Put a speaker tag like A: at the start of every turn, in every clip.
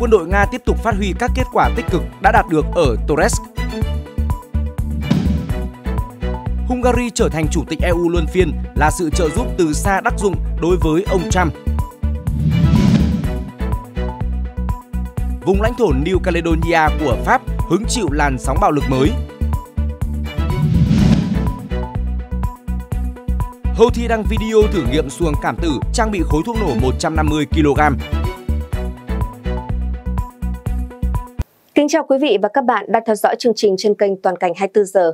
A: quân đội Nga tiếp tục phát huy các kết quả tích cực đã đạt được ở Torres. Hungary trở thành chủ tịch EU luân phiên là sự trợ giúp từ xa đắc dụng đối với ông Trump. Vùng lãnh thổ New Caledonia của Pháp hứng chịu làn sóng bạo lực mới. Houthi đăng video thử nghiệm xuồng cảm tử trang bị khối thuốc nổ 150 kg
B: Kính chào quý vị và các bạn đang theo dõi chương trình trên kênh Toàn cảnh 24 giờ.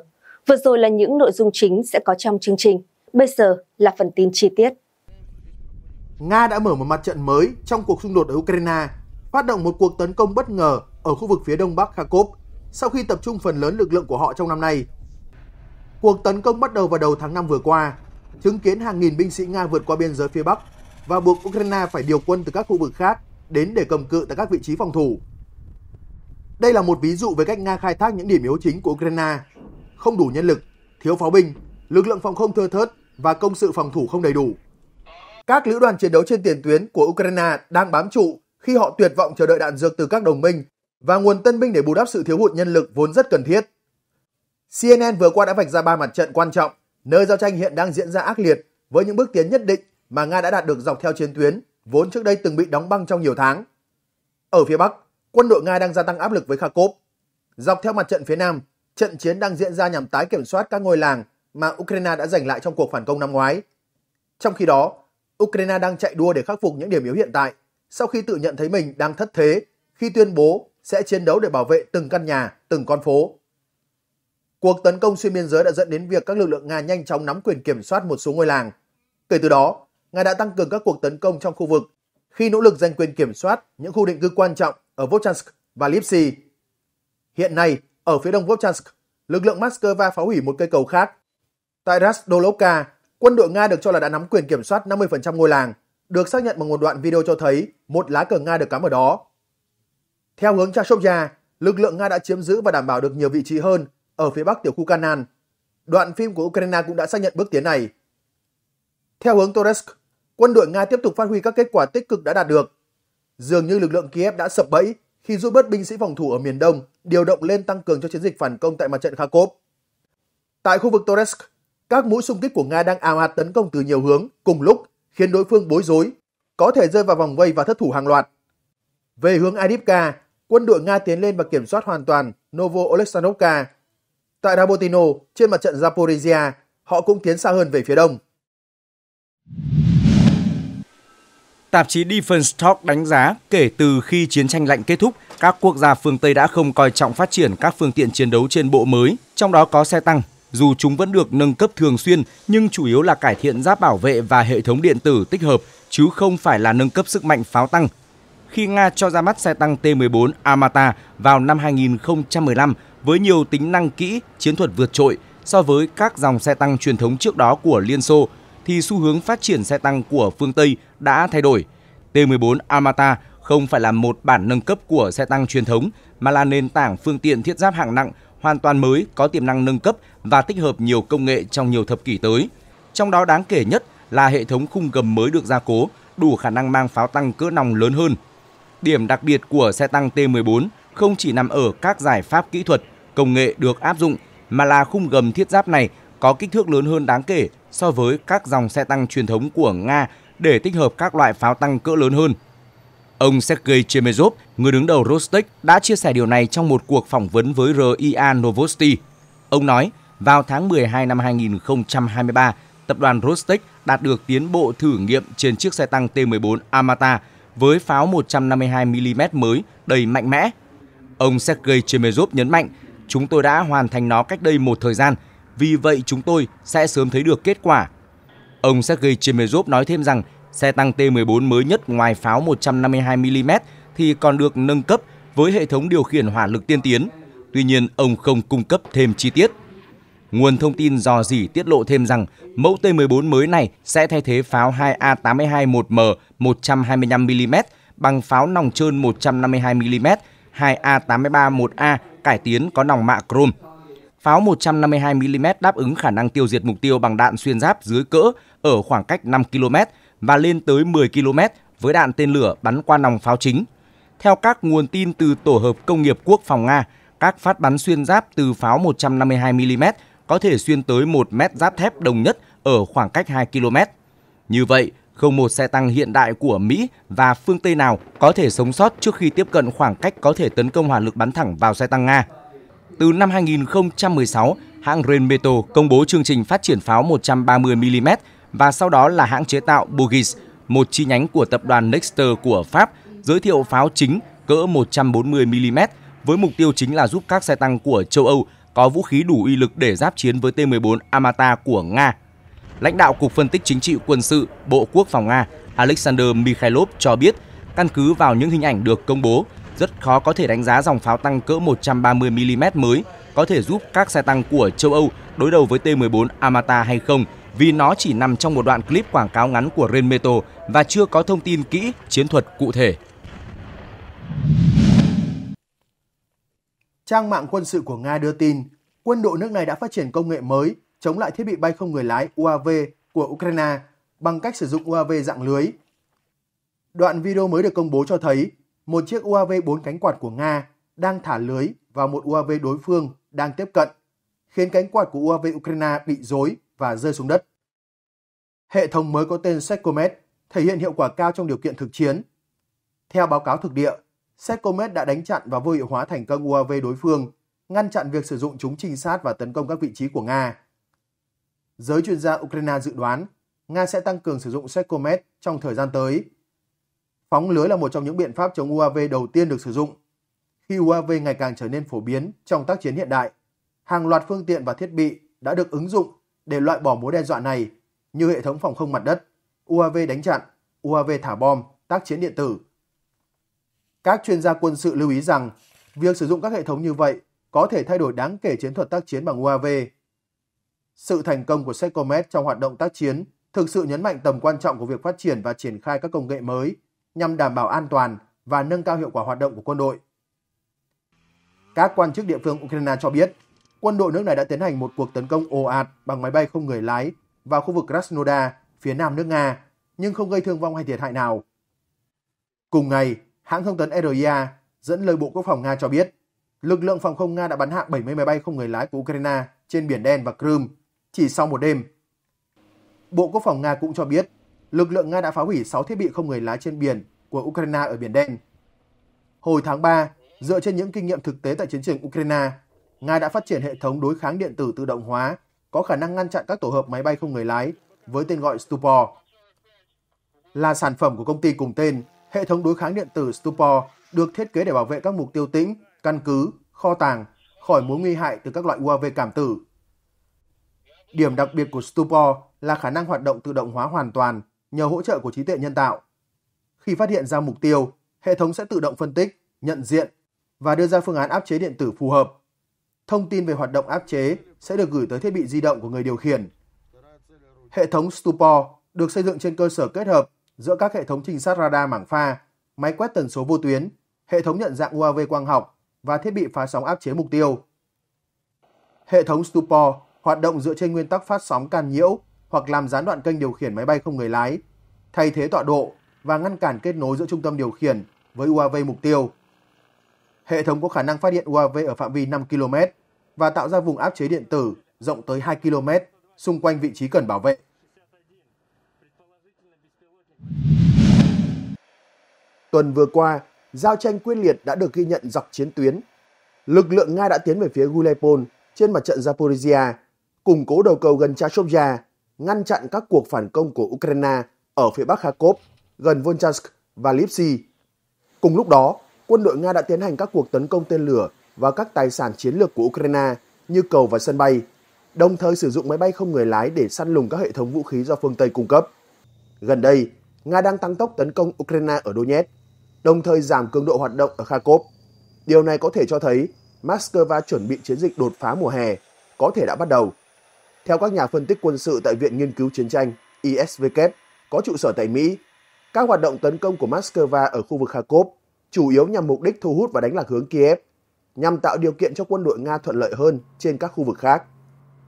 B: Vừa rồi là những nội dung chính sẽ có trong chương trình.
C: Bây giờ là phần tin chi tiết. Nga đã mở một mặt trận mới trong cuộc xung đột ở Ukraine, phát động một cuộc tấn công bất ngờ ở khu vực phía đông bắc Kharkov sau khi tập trung phần lớn lực lượng của họ trong năm nay. Cuộc tấn công bắt đầu vào đầu tháng 5 vừa qua, chứng kiến hàng nghìn binh sĩ Nga vượt qua biên giới phía Bắc và buộc Ukraine phải điều quân từ các khu vực khác đến để cầm cự tại các vị trí phòng thủ. Đây là một ví dụ về cách Nga khai thác những điểm yếu chính của Ukraine. Không đủ nhân lực, thiếu pháo binh, lực lượng phòng không thưa thớt và công sự phòng thủ không đầy đủ. Các lữ đoàn chiến đấu trên tiền tuyến của Ukraine đang bám trụ khi họ tuyệt vọng chờ đợi đạn dược từ các đồng minh và nguồn tân binh để bù đắp sự thiếu hụt nhân lực vốn rất cần thiết. CNN vừa qua đã vạch ra ba mặt trận quan trọng, nơi giao tranh hiện đang diễn ra ác liệt với những bước tiến nhất định mà Nga đã đạt được dọc theo chiến tuyến, vốn trước đây từng bị đóng băng trong nhiều tháng. Ở phía Bắc, quân đội Nga đang gia tăng áp lực với Kharkov. Dọc theo mặt trận phía Nam, trận chiến đang diễn ra nhằm tái kiểm soát các ngôi làng mà Ukraine đã giành lại trong cuộc phản công năm ngoái. Trong khi đó, Ukraine đang chạy đua để khắc phục những điểm yếu hiện tại sau khi tự nhận thấy mình đang thất thế khi tuyên bố sẽ chiến đấu để bảo vệ từng căn nhà, từng con phố. Cuộc tấn công xuyên biên giới đã dẫn đến việc các lực lượng Nga nhanh chóng nắm quyền kiểm soát một số ngôi làng. Kể từ đó, Nga đã tăng cường các cuộc tấn công trong khu vực khi nỗ lực giành quyền kiểm soát những khu định cư quan trọng ở Volchansk và Lipsy. Hiện nay, ở phía đông Volchansk, lực lượng Moscow phá hủy một cây cầu khác. Tại Rasdolovka, quân đội Nga được cho là đã nắm quyền kiểm soát 50% ngôi làng, được xác nhận bằng một đoạn video cho thấy một lá cờ Nga được cắm ở đó. Theo hướng Chashovya, lực lượng Nga đã chiếm giữ và đảm bảo được nhiều vị trí hơn ở phía bắc tiểu khu Kanan. Đoạn phim của Ukraine cũng đã xác nhận bước tiến này. Theo hướng Toresk, quân đội Nga tiếp tục phát huy các kết quả tích cực đã đạt được Dường như lực lượng Kiev đã sập bẫy khi rút bớt binh sĩ phòng thủ ở miền đông, điều động lên tăng cường cho chiến dịch phản công tại mặt trận Kharkov. Tại khu vực Toresk, các mũi xung kích của Nga đang ào ạt tấn công từ nhiều hướng cùng lúc, khiến đối phương bối rối, có thể rơi vào vòng vây và thất thủ hàng loạt. Về hướng Adipka, quân đội Nga tiến lên và kiểm soát hoàn toàn Novo Alexandrovka. Tại Rabotino, trên mặt trận Zaporizhia, họ cũng tiến xa hơn về phía đông.
A: Tạp chí Defense Talk đánh giá kể từ khi chiến tranh lạnh kết thúc, các quốc gia phương Tây đã không coi trọng phát triển các phương tiện chiến đấu trên bộ mới, trong đó có xe tăng. Dù chúng vẫn được nâng cấp thường xuyên, nhưng chủ yếu là cải thiện giáp bảo vệ và hệ thống điện tử tích hợp, chứ không phải là nâng cấp sức mạnh pháo tăng. Khi Nga cho ra mắt xe tăng T-14 Armata vào năm 2015 với nhiều tính năng kỹ, chiến thuật vượt trội so với các dòng xe tăng truyền thống trước đó của Liên Xô, thì xu hướng phát triển xe tăng của phương Tây đã thay đổi. T-14 Armata không phải là một bản nâng cấp của xe tăng truyền thống mà là nền tảng phương tiện thiết giáp hạng nặng hoàn toàn mới có tiềm năng nâng cấp và tích hợp nhiều công nghệ trong nhiều thập kỷ tới. Trong đó đáng kể nhất là hệ thống khung gầm mới được gia cố, đủ khả năng mang pháo tăng cỡ nòng lớn hơn. Điểm đặc biệt của xe tăng T-14 không chỉ nằm ở các giải pháp kỹ thuật, công nghệ được áp dụng mà là khung gầm thiết giáp này có kích thước lớn hơn đáng kể so với các dòng xe tăng truyền thống của Nga để tích hợp các loại pháo tăng cỡ lớn hơn. Ông Sergei Chemezov, người đứng đầu Rostec, đã chia sẻ điều này trong một cuộc phỏng vấn với RIA Novosti. Ông nói, vào tháng 12 năm 2023, tập đoàn Rostec đạt được tiến bộ thử nghiệm trên chiếc xe tăng T-14 Amata với pháo 152mm mới đầy mạnh mẽ. Ông Sergei Chemezov nhấn mạnh, chúng tôi đã hoàn thành nó cách đây một thời gian – vì vậy chúng tôi sẽ sớm thấy được kết quả. Ông Sergei Chemezov nói thêm rằng xe tăng T-14 mới nhất ngoài pháo 152mm thì còn được nâng cấp với hệ thống điều khiển hỏa lực tiên tiến. Tuy nhiên, ông không cung cấp thêm chi tiết. Nguồn thông tin dò dỉ tiết lộ thêm rằng mẫu T-14 mới này sẽ thay thế pháo 2A82-1M 125mm bằng pháo nòng trơn 152mm 2A83-1A cải tiến có nòng mạ chrome pháo 152mm đáp ứng khả năng tiêu diệt mục tiêu bằng đạn xuyên giáp dưới cỡ ở khoảng cách 5 km và lên tới 10 km với đạn tên lửa bắn qua nòng pháo chính. Theo các nguồn tin từ Tổ hợp Công nghiệp Quốc phòng Nga, các phát bắn xuyên giáp từ pháo 152mm có thể xuyên tới 1 mét giáp thép đồng nhất ở khoảng cách 2 km. Như vậy, không một xe tăng hiện đại của Mỹ và phương Tây nào có thể sống sót trước khi tiếp cận khoảng cách có thể tấn công hỏa lực bắn thẳng vào xe tăng Nga. Từ năm 2016, hãng Renmeto công bố chương trình phát triển pháo 130mm và sau đó là hãng chế tạo Bugis, một chi nhánh của tập đoàn Nexter của Pháp, giới thiệu pháo chính cỡ 140mm với mục tiêu chính là giúp các xe tăng của châu Âu có vũ khí đủ uy lực để giáp chiến với T-14 Amata của Nga. Lãnh đạo Cục Phân tích Chính trị Quân sự Bộ Quốc phòng Nga Alexander Mikhailov cho biết, căn cứ vào những hình ảnh được công bố, rất khó có thể đánh giá dòng pháo tăng cỡ 130mm mới có thể giúp các xe tăng của châu Âu đối đầu với T-14 Amata hay không vì nó chỉ nằm trong một đoạn clip quảng cáo ngắn của Renmetal và chưa có thông tin kỹ chiến thuật cụ thể.
C: Trang mạng quân sự của Nga đưa tin, quân đội nước này đã phát triển công nghệ mới chống lại thiết bị bay không người lái UAV của Ukraine bằng cách sử dụng UAV dạng lưới. Đoạn video mới được công bố cho thấy một chiếc UAV bốn cánh quạt của Nga đang thả lưới vào một UAV đối phương đang tiếp cận, khiến cánh quạt của UAV Ukraine bị rối và rơi xuống đất. Hệ thống mới có tên Secomet thể hiện hiệu quả cao trong điều kiện thực chiến. Theo báo cáo thực địa, Secomet đã đánh chặn và vô hiệu hóa thành công UAV đối phương, ngăn chặn việc sử dụng chúng trinh sát và tấn công các vị trí của Nga. Giới chuyên gia Ukraine dự đoán Nga sẽ tăng cường sử dụng Secomet trong thời gian tới Phóng lưới là một trong những biện pháp chống UAV đầu tiên được sử dụng. Khi UAV ngày càng trở nên phổ biến trong tác chiến hiện đại, hàng loạt phương tiện và thiết bị đã được ứng dụng để loại bỏ mối đe dọa này như hệ thống phòng không mặt đất, UAV đánh chặn, UAV thả bom, tác chiến điện tử. Các chuyên gia quân sự lưu ý rằng việc sử dụng các hệ thống như vậy có thể thay đổi đáng kể chiến thuật tác chiến bằng UAV. Sự thành công của Secomet trong hoạt động tác chiến thực sự nhấn mạnh tầm quan trọng của việc phát triển và triển khai các công nghệ mới nhằm đảm bảo an toàn và nâng cao hiệu quả hoạt động của quân đội. Các quan chức địa phương Ukraine cho biết, quân đội nước này đã tiến hành một cuộc tấn công ồ ạt bằng máy bay không người lái vào khu vực Krasnodar, phía nam nước Nga, nhưng không gây thương vong hay thiệt hại nào. Cùng ngày, hãng thông tấn RIA dẫn lời Bộ Quốc phòng Nga cho biết, lực lượng phòng không Nga đã bắn hạ 70 máy bay không người lái của Ukraine trên Biển Đen và Crimea chỉ sau một đêm. Bộ Quốc phòng Nga cũng cho biết lực lượng Nga đã phá hủy 6 thiết bị không người lái trên biển của Ukraine ở Biển Đen. Hồi tháng 3, dựa trên những kinh nghiệm thực tế tại chiến trường Ukraine, Nga đã phát triển hệ thống đối kháng điện tử tự động hóa có khả năng ngăn chặn các tổ hợp máy bay không người lái với tên gọi Stupor. Là sản phẩm của công ty cùng tên, hệ thống đối kháng điện tử Stupor được thiết kế để bảo vệ các mục tiêu tĩnh, căn cứ, kho tàng khỏi mối nguy hại từ các loại UAV cảm tử. Điểm đặc biệt của Stupor là khả năng hoạt động tự động hóa hoàn toàn nhờ hỗ trợ của trí tuệ nhân tạo. Khi phát hiện ra mục tiêu, hệ thống sẽ tự động phân tích, nhận diện và đưa ra phương án áp chế điện tử phù hợp. Thông tin về hoạt động áp chế sẽ được gửi tới thiết bị di động của người điều khiển. Hệ thống Stupor được xây dựng trên cơ sở kết hợp giữa các hệ thống trinh sát radar mảng pha, máy quét tần số vô tuyến, hệ thống nhận dạng UAV quang học và thiết bị phá sóng áp chế mục tiêu. Hệ thống Stupor hoạt động dựa trên nguyên tắc phát sóng can nhiễu hoặc làm gián đoạn kênh điều khiển máy bay không người lái, thay thế tọa độ và ngăn cản kết nối giữa trung tâm điều khiển với UAV mục tiêu. Hệ thống có khả năng phát hiện UAV ở phạm vi 5 km và tạo ra vùng áp chế điện tử rộng tới 2 km xung quanh vị trí cần bảo vệ. Tuần vừa qua, giao tranh quyết liệt đã được ghi nhận dọc chiến tuyến. Lực lượng Nga đã tiến về phía Gulepol trên mặt trận Zaporizhia, củng cố đầu cầu gần Chashobja ngăn chặn các cuộc phản công của Ukraine ở phía bắc Kharkov, gần Volchansk và Lipsy. Cùng lúc đó, quân đội Nga đã tiến hành các cuộc tấn công tên lửa và các tài sản chiến lược của Ukraine như cầu và sân bay, đồng thời sử dụng máy bay không người lái để săn lùng các hệ thống vũ khí do phương Tây cung cấp. Gần đây, Nga đang tăng tốc tấn công Ukraine ở Donetsk, đồng thời giảm cường độ hoạt động ở Kharkov. Điều này có thể cho thấy Moscow chuẩn bị chiến dịch đột phá mùa hè, có thể đã bắt đầu. Theo các nhà phân tích quân sự tại Viện Nghiên cứu Chiến tranh ISVK có trụ sở tại Mỹ, các hoạt động tấn công của Moscow ở khu vực Kharkov chủ yếu nhằm mục đích thu hút và đánh lạc hướng Kiev, nhằm tạo điều kiện cho quân đội Nga thuận lợi hơn trên các khu vực khác.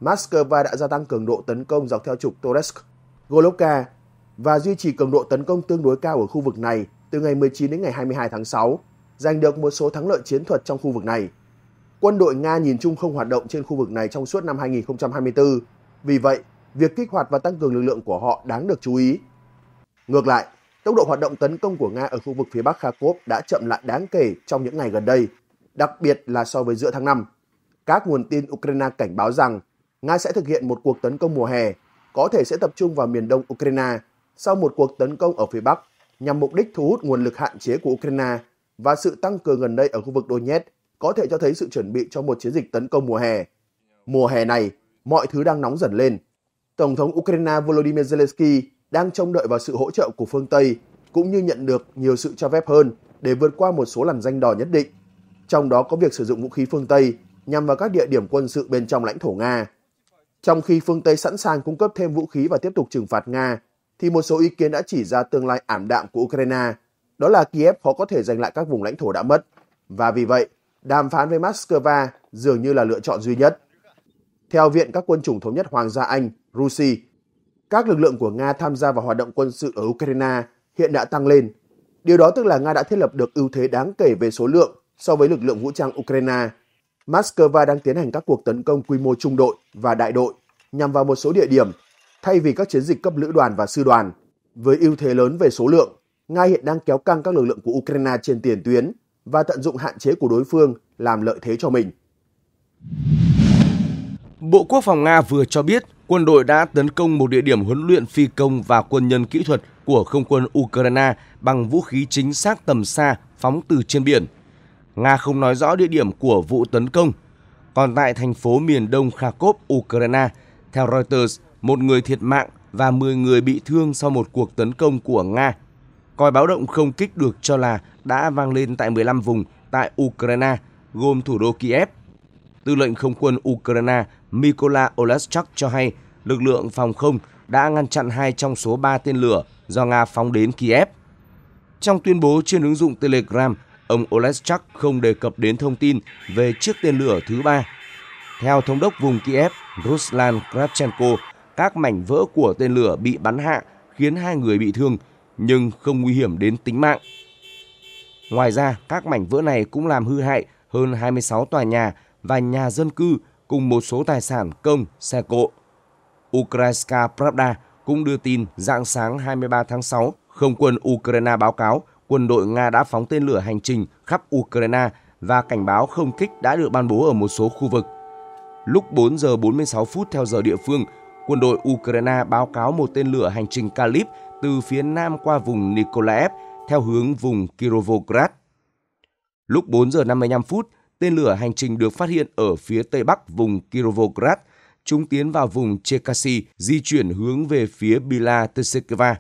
C: Moscow đã gia tăng cường độ tấn công dọc theo trục Toretsk, Golovka và duy trì cường độ tấn công tương đối cao ở khu vực này từ ngày 19 đến ngày 22 tháng 6, giành được một số thắng lợi chiến thuật trong khu vực này quân đội Nga nhìn chung không hoạt động trên khu vực này trong suốt năm 2024. Vì vậy, việc kích hoạt và tăng cường lực lượng của họ đáng được chú ý. Ngược lại, tốc độ hoạt động tấn công của Nga ở khu vực phía Bắc Kharkov đã chậm lại đáng kể trong những ngày gần đây, đặc biệt là so với giữa tháng 5. Các nguồn tin Ukraine cảnh báo rằng Nga sẽ thực hiện một cuộc tấn công mùa hè, có thể sẽ tập trung vào miền đông Ukraine sau một cuộc tấn công ở phía Bắc nhằm mục đích thu hút nguồn lực hạn chế của Ukraine và sự tăng cường gần đây ở khu vực Donetsk có thể cho thấy sự chuẩn bị cho một chiến dịch tấn công mùa hè. Mùa hè này, mọi thứ đang nóng dần lên. Tổng thống Ukraine Volodymyr Zelensky đang trông đợi vào sự hỗ trợ của phương Tây cũng như nhận được nhiều sự cho phép hơn để vượt qua một số làn danh đỏ nhất định, trong đó có việc sử dụng vũ khí phương Tây nhằm vào các địa điểm quân sự bên trong lãnh thổ Nga. Trong khi phương Tây sẵn sàng cung cấp thêm vũ khí và tiếp tục trừng phạt Nga, thì một số ý kiến đã chỉ ra tương lai ảm đạm của Ukraine, đó là Kiev khó có thể giành lại các vùng lãnh thổ đã mất. Và vì vậy, đàm phán với Moscow dường như là lựa chọn duy nhất. Theo Viện các quân chủng thống nhất Hoàng gia Anh, Rusi, các lực lượng của Nga tham gia vào hoạt động quân sự ở Ukraine hiện đã tăng lên. Điều đó tức là Nga đã thiết lập được ưu thế đáng kể về số lượng so với lực lượng vũ trang Ukraine. Moscow đang tiến hành các cuộc tấn công quy mô trung đội và đại đội nhằm vào một số địa điểm thay vì các chiến dịch cấp lữ đoàn và sư đoàn. Với ưu thế lớn về số lượng, Nga hiện đang kéo căng các lực lượng của Ukraine trên tiền tuyến và tận dụng hạn chế của đối phương làm lợi thế cho mình.
A: Bộ Quốc phòng Nga vừa cho biết quân đội đã tấn công một địa điểm huấn luyện phi công và quân nhân kỹ thuật của không quân Ukraine bằng vũ khí chính xác tầm xa phóng từ trên biển. Nga không nói rõ địa điểm của vụ tấn công. Còn tại thành phố miền đông Kharkov, Ukraine, theo Reuters, một người thiệt mạng và 10 người bị thương sau một cuộc tấn công của Nga Còi báo động không kích được cho là đã vang lên tại 15 vùng tại Ukraine, gồm thủ đô Kiev. Tư lệnh không quân Ukraine Mykola Olaschuk cho hay lực lượng phòng không đã ngăn chặn hai trong số ba tên lửa do Nga phóng đến Kiev. Trong tuyên bố trên ứng dụng Telegram, ông Oleschak không đề cập đến thông tin về chiếc tên lửa thứ ba. Theo thống đốc vùng Kiev, Ruslan Kravchenko, các mảnh vỡ của tên lửa bị bắn hạ khiến hai người bị thương, nhưng không nguy hiểm đến tính mạng. Ngoài ra, các mảnh vỡ này cũng làm hư hại hơn 26 tòa nhà và nhà dân cư cùng một số tài sản công, xe cộ. Ukrainska Pravda cũng đưa tin dạng sáng 23 tháng 6, không quân Ukraine báo cáo quân đội Nga đã phóng tên lửa hành trình khắp Ukraine và cảnh báo không kích đã được ban bố ở một số khu vực. Lúc 4 giờ 46 phút theo giờ địa phương, quân đội Ukraine báo cáo một tên lửa hành trình Kalib từ phía nam qua vùng Nikolaev theo hướng vùng Kirovograd. Lúc 4 giờ 55 phút, tên lửa hành trình được phát hiện ở phía tây bắc vùng Kirovograd. Chúng tiến vào vùng Chekasi, di chuyển hướng về phía Bila Tsekeva.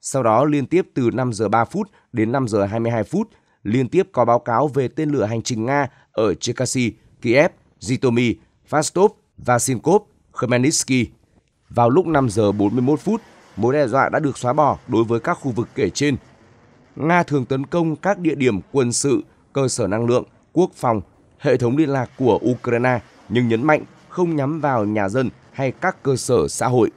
A: Sau đó liên tiếp từ 5 giờ 3 phút đến 5 giờ 22 phút, liên tiếp có báo cáo về tên lửa hành trình Nga ở Chekasi, Kiev, Zhytomyr, Vostok và Sinkov, Khmelnytsky. Vào lúc 5 giờ 41 phút, mối đe dọa đã được xóa bỏ đối với các khu vực kể trên. Nga thường tấn công các địa điểm quân sự, cơ sở năng lượng, quốc phòng, hệ thống liên lạc của Ukraine nhưng nhấn mạnh không nhắm vào nhà dân hay các cơ sở xã hội.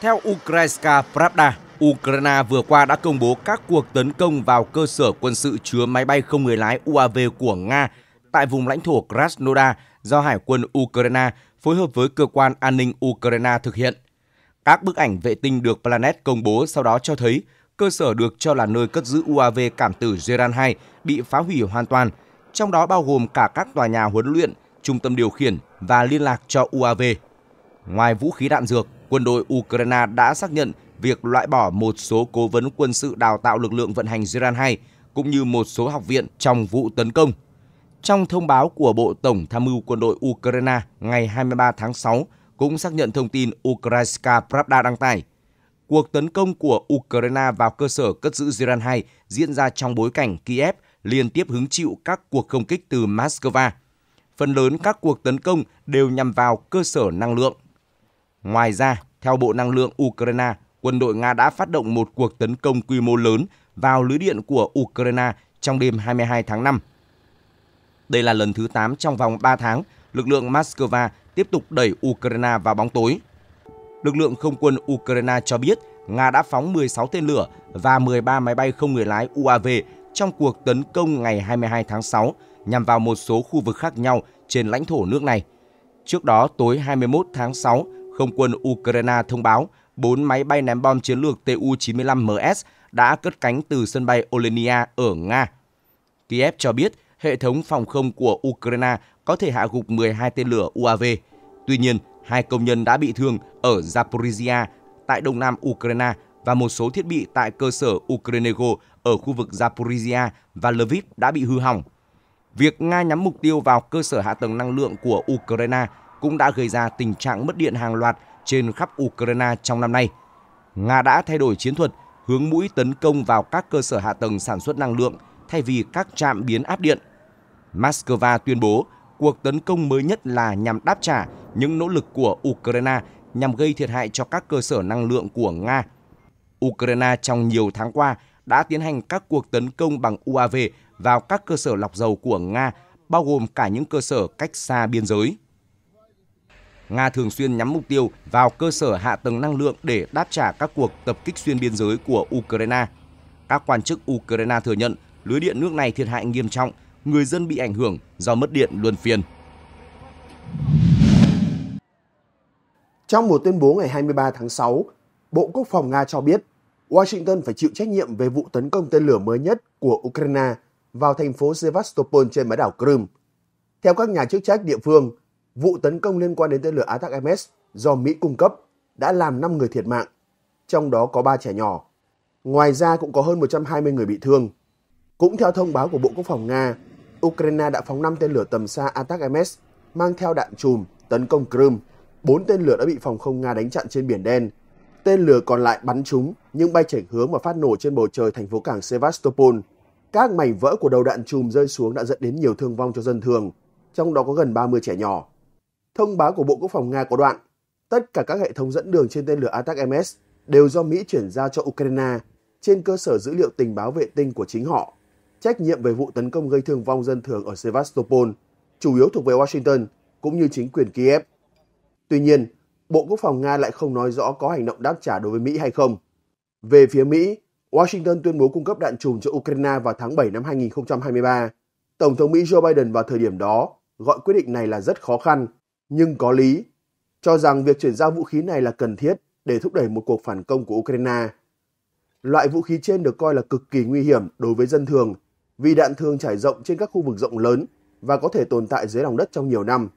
A: Theo Ukrainska Pravda, Ukraine vừa qua đã công bố các cuộc tấn công vào cơ sở quân sự chứa máy bay không người lái UAV của Nga tại vùng lãnh thổ Krasnodar do Hải quân Ukraine phối hợp với cơ quan an ninh Ukraine thực hiện. Các bức ảnh vệ tinh được Planet công bố sau đó cho thấy cơ sở được cho là nơi cất giữ UAV cảm tử Gerand-2 bị phá hủy hoàn toàn, trong đó bao gồm cả các tòa nhà huấn luyện, trung tâm điều khiển và liên lạc cho UAV. Ngoài vũ khí đạn dược, quân đội Ukraine đã xác nhận việc loại bỏ một số cố vấn quân sự đào tạo lực lượng vận hành Gerand-2 cũng như một số học viện trong vụ tấn công. Trong thông báo của Bộ Tổng Tham mưu Quân đội Ukraine ngày 23 tháng 6 cũng xác nhận thông tin Ukrainska Pravda đăng tải. Cuộc tấn công của Ukraine vào cơ sở cất giữ Iran 2 diễn ra trong bối cảnh Kiev liên tiếp hứng chịu các cuộc không kích từ Moscow. Phần lớn các cuộc tấn công đều nhằm vào cơ sở năng lượng. Ngoài ra, theo Bộ Năng lượng Ukraine, quân đội Nga đã phát động một cuộc tấn công quy mô lớn vào lưới điện của Ukraine trong đêm 22 tháng 5 đây là lần thứ 8 trong vòng 3 tháng, lực lượng Moscow tiếp tục đẩy Ukraine vào bóng tối. Lực lượng không quân Ukraine cho biết Nga đã phóng 16 tên lửa và 13 máy bay không người lái UAV trong cuộc tấn công ngày 22 tháng 6 nhằm vào một số khu vực khác nhau trên lãnh thổ nước này. Trước đó, tối 21 tháng 6, không quân Ukraine thông báo 4 máy bay ném bom chiến lược Tu-95MS đã cất cánh từ sân bay Olenia ở Nga. Kiev cho biết hệ thống phòng không của Ukraine có thể hạ gục 12 tên lửa UAV. Tuy nhiên, hai công nhân đã bị thương ở Zaporizhia tại đông nam Ukraine và một số thiết bị tại cơ sở Ukrenego ở khu vực Zaporizhia và Lviv đã bị hư hỏng. Việc Nga nhắm mục tiêu vào cơ sở hạ tầng năng lượng của Ukraine cũng đã gây ra tình trạng mất điện hàng loạt trên khắp Ukraine trong năm nay. Nga đã thay đổi chiến thuật, hướng mũi tấn công vào các cơ sở hạ tầng sản xuất năng lượng thay vì các trạm biến áp điện. Moscow tuyên bố cuộc tấn công mới nhất là nhằm đáp trả những nỗ lực của Ukraine nhằm gây thiệt hại cho các cơ sở năng lượng của Nga. Ukraine trong nhiều tháng qua đã tiến hành các cuộc tấn công bằng UAV vào các cơ sở lọc dầu của Nga, bao gồm cả những cơ sở cách xa biên giới. Nga thường xuyên nhắm mục tiêu vào cơ sở hạ tầng năng lượng để đáp trả các cuộc tập kích xuyên biên giới của Ukraine. Các quan chức Ukraine thừa nhận lưới điện nước này thiệt hại nghiêm trọng, người dân bị ảnh hưởng do mất điện luân phiên.
C: Trong một tuyên bố ngày 23 tháng 6, Bộ Quốc phòng Nga cho biết Washington phải chịu trách nhiệm về vụ tấn công tên lửa mới nhất của Ukraine vào thành phố Sevastopol trên bán đảo Crimea. Theo các nhà chức trách địa phương, vụ tấn công liên quan đến tên lửa Atak-MS do Mỹ cung cấp đã làm 5 người thiệt mạng, trong đó có 3 trẻ nhỏ. Ngoài ra cũng có hơn 120 người bị thương. Cũng theo thông báo của Bộ Quốc phòng Nga, Ukraine đã phóng 5 tên lửa tầm xa Atak-MS mang theo đạn chùm tấn công Crimea. 4 tên lửa đã bị phòng không Nga đánh chặn trên Biển Đen. Tên lửa còn lại bắn trúng nhưng bay chệch hướng và phát nổ trên bầu trời thành phố cảng Sevastopol. Các mảnh vỡ của đầu đạn chùm rơi xuống đã dẫn đến nhiều thương vong cho dân thường, trong đó có gần 30 trẻ nhỏ. Thông báo của Bộ Quốc phòng Nga có đoạn, tất cả các hệ thống dẫn đường trên tên lửa Atak-MS đều do Mỹ chuyển giao cho Ukraine trên cơ sở dữ liệu tình báo vệ tinh của chính họ trách nhiệm về vụ tấn công gây thương vong dân thường ở Sevastopol, chủ yếu thuộc về Washington cũng như chính quyền Kiev. Tuy nhiên, Bộ Quốc phòng Nga lại không nói rõ có hành động đáp trả đối với Mỹ hay không. Về phía Mỹ, Washington tuyên bố cung cấp đạn trùm cho Ukraine vào tháng 7 năm 2023. Tổng thống Mỹ Joe Biden vào thời điểm đó gọi quyết định này là rất khó khăn, nhưng có lý, cho rằng việc chuyển giao vũ khí này là cần thiết để thúc đẩy một cuộc phản công của Ukraine. Loại vũ khí trên được coi là cực kỳ nguy hiểm đối với dân thường vì đạn thường trải rộng trên các khu vực rộng lớn và có thể tồn tại dưới lòng đất trong nhiều năm.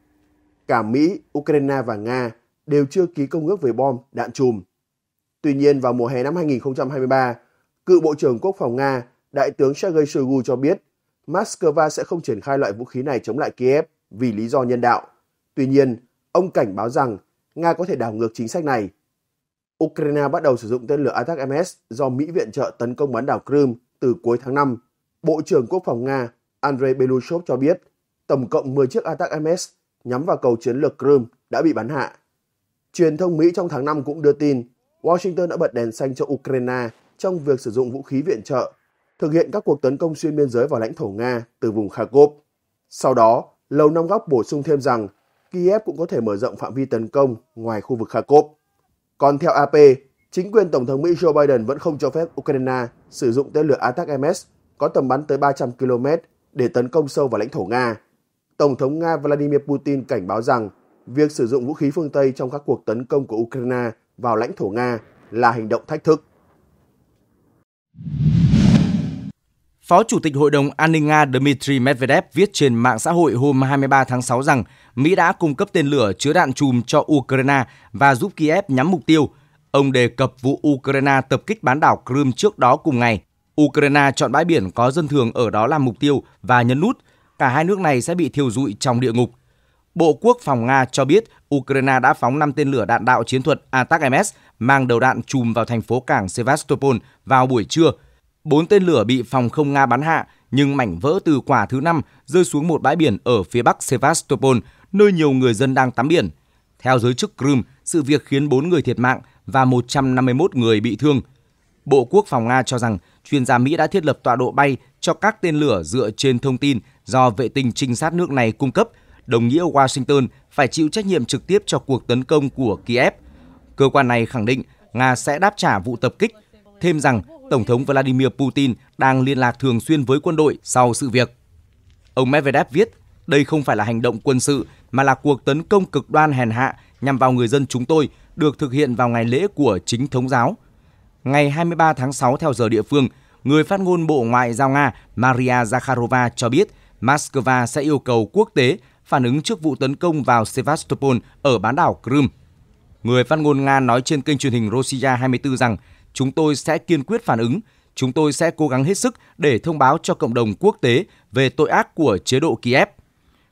C: Cả Mỹ, Ukraine và Nga đều chưa ký công ước về bom, đạn chùm. Tuy nhiên, vào mùa hè năm 2023, cựu Bộ trưởng Quốc phòng Nga, Đại tướng Sergei Shoigu cho biết Moscow sẽ không triển khai loại vũ khí này chống lại Kiev vì lý do nhân đạo. Tuy nhiên, ông cảnh báo rằng Nga có thể đảo ngược chính sách này. Ukraine bắt đầu sử dụng tên lửa Atak-MS do Mỹ viện trợ tấn công bán đảo Crimea từ cuối tháng 5 Bộ trưởng Quốc phòng Nga Andrei Belushov cho biết tổng cộng 10 chiếc attack MS nhắm vào cầu chiến lược Crimea đã bị bắn hạ. Truyền thông Mỹ trong tháng 5 cũng đưa tin Washington đã bật đèn xanh cho Ukraine trong việc sử dụng vũ khí viện trợ, thực hiện các cuộc tấn công xuyên biên giới vào lãnh thổ Nga từ vùng Kharkov. Sau đó, Lầu Năm Góc bổ sung thêm rằng Kiev cũng có thể mở rộng phạm vi tấn công ngoài khu vực Kharkov. Còn theo AP, chính quyền Tổng thống Mỹ Joe Biden vẫn không cho phép Ukraine sử dụng tên lửa Attack-MS có tầm bắn tới 300 km để tấn công sâu vào lãnh thổ Nga. Tổng thống Nga Vladimir Putin cảnh báo rằng việc sử dụng vũ khí phương Tây trong các cuộc tấn công của Ukraine vào lãnh thổ Nga là hành động thách thức.
A: Phó Chủ tịch Hội đồng An ninh Nga Dmitry Medvedev viết trên mạng xã hội hôm 23 tháng 6 rằng Mỹ đã cung cấp tên lửa chứa đạn chùm cho Ukraine và giúp Kiev nhắm mục tiêu. Ông đề cập vụ Ukraine tập kích bán đảo Crimea trước đó cùng ngày. Ukraine chọn bãi biển có dân thường ở đó làm mục tiêu và nhấn nút, cả hai nước này sẽ bị thiêu rụi trong địa ngục. Bộ Quốc phòng Nga cho biết Ukraine đã phóng 5 tên lửa đạn đạo chiến thuật Atak-MS mang đầu đạn chùm vào thành phố cảng Sevastopol vào buổi trưa. Bốn tên lửa bị phòng không Nga bắn hạ, nhưng mảnh vỡ từ quả thứ năm rơi xuống một bãi biển ở phía bắc Sevastopol, nơi nhiều người dân đang tắm biển. Theo giới chức Crimea, sự việc khiến 4 người thiệt mạng và 151 người bị thương – Bộ Quốc phòng Nga cho rằng chuyên gia Mỹ đã thiết lập tọa độ bay cho các tên lửa dựa trên thông tin do vệ tinh trinh sát nước này cung cấp, đồng nghĩa Washington phải chịu trách nhiệm trực tiếp cho cuộc tấn công của Kiev. Cơ quan này khẳng định Nga sẽ đáp trả vụ tập kích, thêm rằng Tổng thống Vladimir Putin đang liên lạc thường xuyên với quân đội sau sự việc. Ông Medvedev viết, đây không phải là hành động quân sự mà là cuộc tấn công cực đoan hèn hạ nhằm vào người dân chúng tôi được thực hiện vào ngày lễ của chính thống giáo – ngày 23 tháng 6 theo giờ địa phương, người phát ngôn Bộ Ngoại giao Nga Maria Zakharova cho biết Moscow sẽ yêu cầu quốc tế phản ứng trước vụ tấn công vào Sevastopol ở bán đảo Crimea. Người phát ngôn Nga nói trên kênh truyền hình Rossiya 24 rằng chúng tôi sẽ kiên quyết phản ứng, chúng tôi sẽ cố gắng hết sức để thông báo cho cộng đồng quốc tế về tội ác của chế độ Kiev.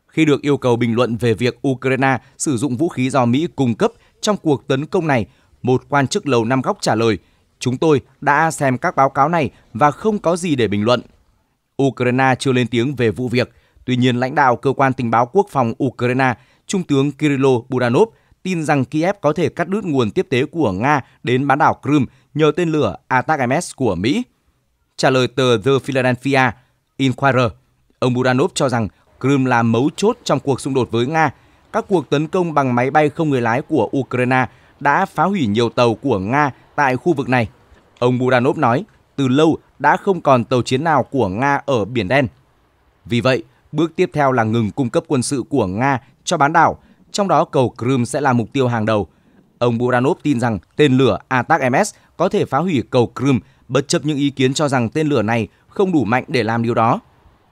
A: Khi được yêu cầu bình luận về việc Ukraine sử dụng vũ khí do Mỹ cung cấp trong cuộc tấn công này, một quan chức lầu năm góc trả lời – Chúng tôi đã xem các báo cáo này và không có gì để bình luận. Ukraine chưa lên tiếng về vụ việc. Tuy nhiên, lãnh đạo cơ quan tình báo quốc phòng Ukraine, Trung tướng Kirilo Budanov tin rằng Kiev có thể cắt đứt nguồn tiếp tế của Nga đến bán đảo Crimea nhờ tên lửa Atacms của Mỹ. Trả lời tờ The Philadelphia Inquirer, ông Budanov cho rằng Crimea là mấu chốt trong cuộc xung đột với Nga. Các cuộc tấn công bằng máy bay không người lái của Ukraine đã phá hủy nhiều tàu của Nga tại khu vực này. Ông Buranov nói, từ lâu đã không còn tàu chiến nào của Nga ở Biển Đen. Vì vậy, bước tiếp theo là ngừng cung cấp quân sự của Nga cho bán đảo, trong đó cầu Crimea sẽ là mục tiêu hàng đầu. Ông Buranov tin rằng tên lửa Atak-MS có thể phá hủy cầu Crimea, bất chấp những ý kiến cho rằng tên lửa này không đủ mạnh để làm điều đó.